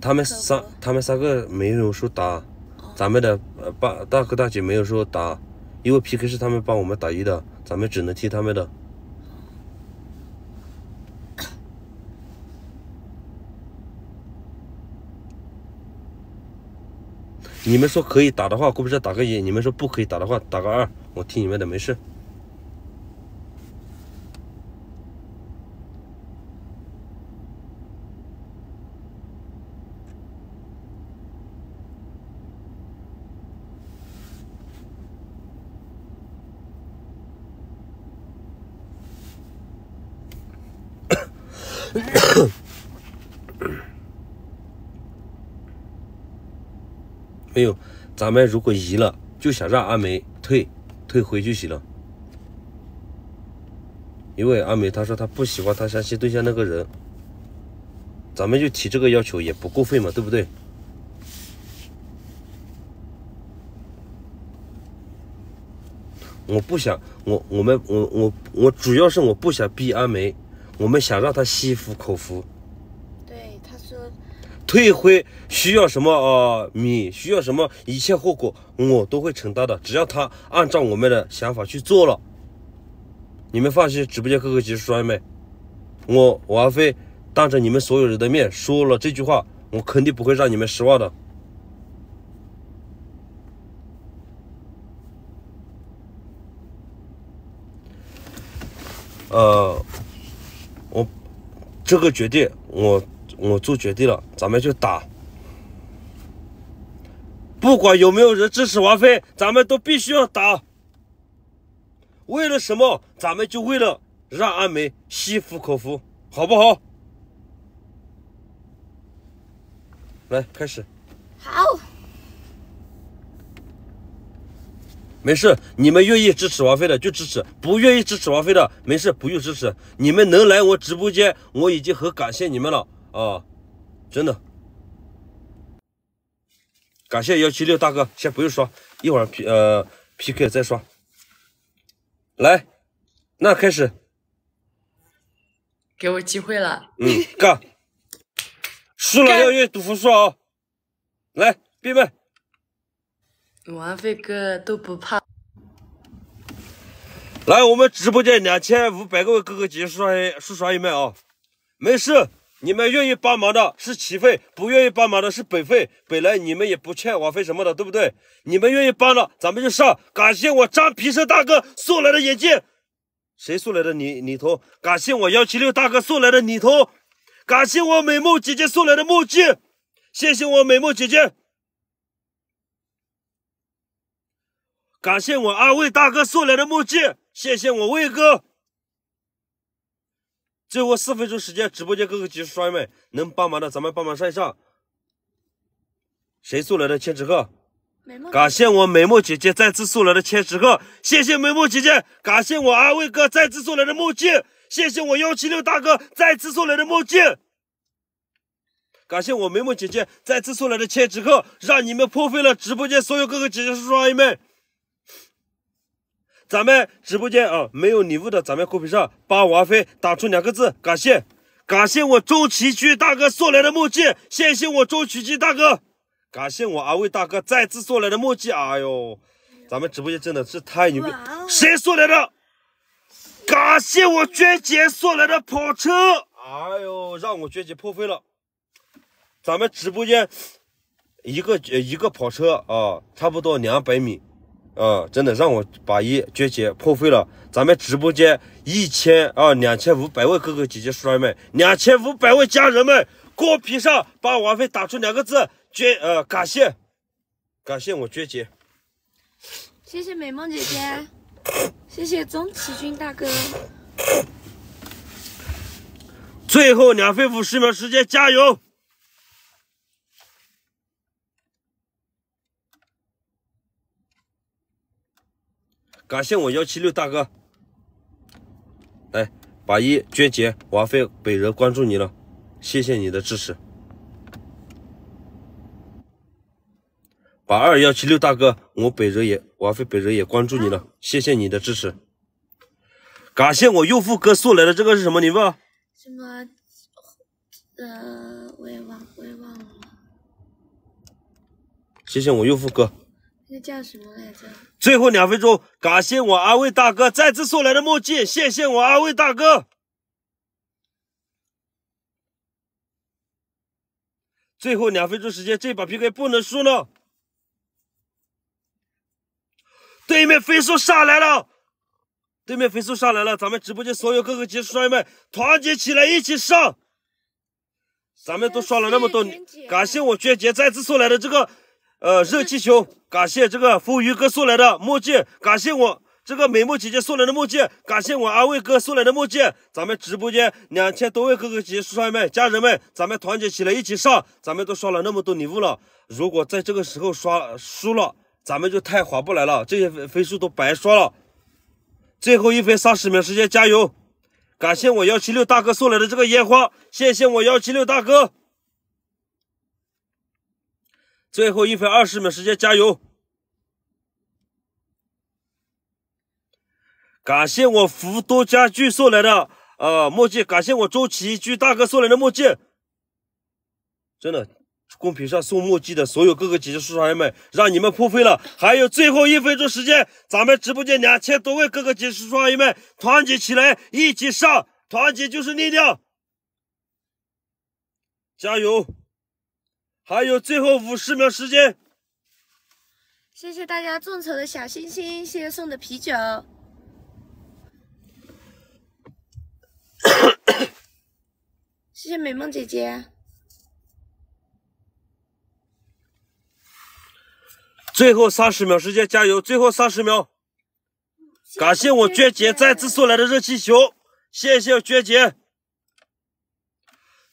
他们三，他们三个没有说打，咱们的呃爸大哥大姐没有说打，因为 P K 是他们帮我们打一的，咱们只能听他们的。你们说可以打的话，公屏上打个一；你们说不可以打的话，打个二，我听你们的，没事。没有，咱们如果移了，就想让阿梅退退回就行了。因为阿梅她说她不喜欢她相亲对象那个人，咱们就提这个要求也不过分嘛，对不对？我不想，我我们我我我主要是我不想逼阿梅。我们想让他心服口服。对，他说，退回需要什么啊？米需要什么？一切后果我都会承担的。只要他按照我们的想法去做了，你们放心，直播间哥哥继续说们，我王飞当着你们所有人的面说了这句话，我肯定不会让你们失望的。呃。这个决定我我做决定了，咱们就打，不管有没有人支持王菲，咱们都必须要打。为了什么？咱们就为了让阿梅心服口服，好不好？来，开始。好。没事，你们愿意支持王菲的就支持，不愿意支持王菲的没事不用支持。你们能来我直播间，我已经很感谢你们了啊，真的。感谢幺七六大哥，先不用刷，一会儿 P 呃 PK 再刷。来，那开始。给我机会了，嗯，干。输了要愿赌服输啊！来，闭麦。王飞哥都不怕，来我们直播间两千五百个哥哥姐姐刷刷姨们啊！没事，你们愿意帮忙的是齐费，不愿意帮忙的是本费，本来你们也不欠王飞什么的，对不对？你们愿意帮的，咱们就上。感谢我张皮生大哥送来的眼镜，谁送来的？你你头？感谢我幺七六大哥送来的你头，感谢我美梦姐姐送来的墨镜，谢谢我美梦姐姐。感谢我阿卫大哥送来的墨镜，谢谢我卫哥。最后四分钟时间，直播间哥哥姐姐、兄弟们，能帮忙的咱们帮忙上一上。谁送来的千纸鹤？感谢我美梦姐姐再次送来的千纸鹤，谢谢美梦姐姐。感谢我阿卫哥再次送来的墨镜，谢谢我幺七六大哥再次送来的墨镜。感谢我美梦姐姐再次送来的千纸鹤，让你们破费了，直播间所有哥哥姐姐、叔叔阿姨们。咱们直播间啊，没有礼物的，咱们公屏上帮王飞打出两个字，感谢感谢我周旗区大哥送来的墨镜，谢谢我周旗区大哥，感谢我阿伟大哥再次送来的墨镜，哎呦，咱们直播间真的是太牛逼，谁送来的？感谢我娟姐送来的跑车，哎呦，让我娟姐破费了，咱们直播间一个一个跑车啊，差不多两百米。啊，真的让我把一娟姐破费了。咱们直播间一千啊两千五百位哥哥姐姐们，两千五百位家人们，给我屏上把王菲打出两个字，娟呃感谢，感谢我娟姐，谢谢美梦姐姐，谢谢钟启军大哥，最后两分五十秒时间，加油！感谢我幺七六大哥，哎，八一娟姐，王菲、北人关注你了，谢谢你的支持。八二幺七六大哥，我北人也，王菲北人也关注你了，谢谢你的支持。感谢我幼父哥送来的这个是什么礼物？什么？呃，我也忘，我也忘了。谢谢我幼父哥。那叫什么来着？最后两分钟，感谢我阿卫大哥再次送来的墨镜，谢谢我阿卫大哥。最后两分钟时间，这把 PK 不能输了。对面飞速上来了，对面飞速上来了，咱们直播间所有各个级数双爷们团结起来一起上。咱们都刷了那么多，感谢我娟姐再次送来的这个呃热气球。感谢这个富余哥送来的墨镜，感谢我这个美墨姐姐送来的墨镜，感谢我阿卫哥送来的墨镜。咱们直播间两千多位哥哥姐、兄弟们、家人们，咱们团结起来一起上！咱们都刷了那么多礼物了，如果在这个时候刷输了，咱们就太划不来了，这些分数都白刷了。最后一分三十秒时间，加油！感谢我幺七六大哥送来的这个烟花，谢谢我幺七六大哥。最后一分二十秒时间，加油！感谢我福多家具送来的呃墨镜，感谢我周奇居大哥送来的墨镜，真的，公屏上送墨镜的所有哥哥姐姐叔叔阿姨们，让你们破费了。还有最后一分钟时间，咱们直播间两千多位哥哥姐姐叔叔阿姨们团结起来，一起上，团结就是力量，加油！还有最后五十秒时间，谢谢大家众筹的小心心，谢谢送的啤酒，谢谢美梦姐姐。最后三十秒时间，加油！最后三十秒，感谢我娟姐再次送来的热气球，谢谢娟姐。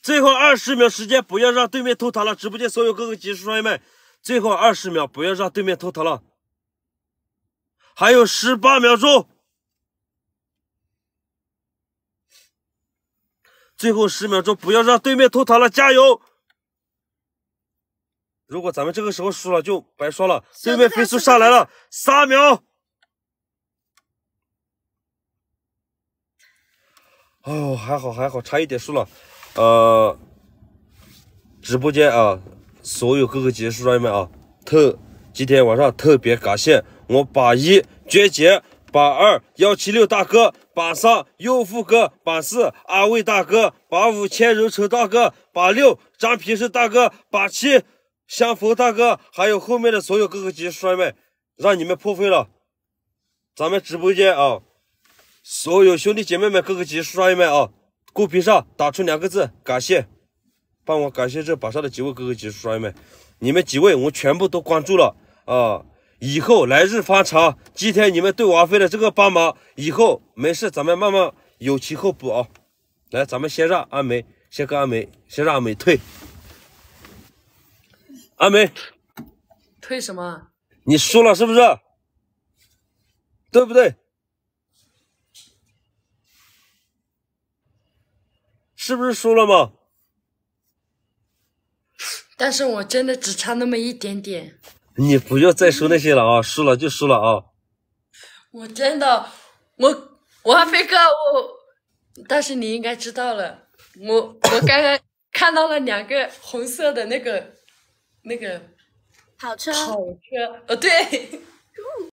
最后二十秒时间，不要让对面偷塔了！直播间所有哥哥、姐姐兄弟们，最后二十秒，不要让对面偷塔了！还有十八秒钟，最后十秒钟，不要让对面偷塔了！加油！如果咱们这个时候输了，就白说了。对面飞速上来了，三秒。哦，还好还好，差一点输了。呃，直播间啊，所有哥哥姐姐、叔叔阿姨们啊，特今天晚上特别感谢我榜一娟姐、榜二幺七六大哥、榜三佑富哥、榜四阿伟大哥、榜五千柔成大哥、榜六张皮生大哥、榜七相逢大哥，还有后面的所有哥哥姐姐、叔叔阿姨们，让你们破费了。咱们直播间啊，所有兄弟姐妹们、哥哥姐姐、叔叔阿姨们啊。公屏上打出两个字，感谢，帮我感谢这榜上的几位哥哥姐姐、兄弟们，你们几位我全部都关注了啊！以后来日方长，今天你们对王菲的这个帮忙，以后没事咱们慢慢有其后补啊！来，咱们先让阿梅，先跟阿梅，先让阿梅退，阿梅，退什么？你输了是不是？对不对？是不是输了嘛？但是我真的只差那么一点点。你不要再说那些了啊！输了就输了啊！我真的，我我还没够我，但是你应该知道了。我我刚刚看到了两个红色的那个那个跑车，跑车哦对。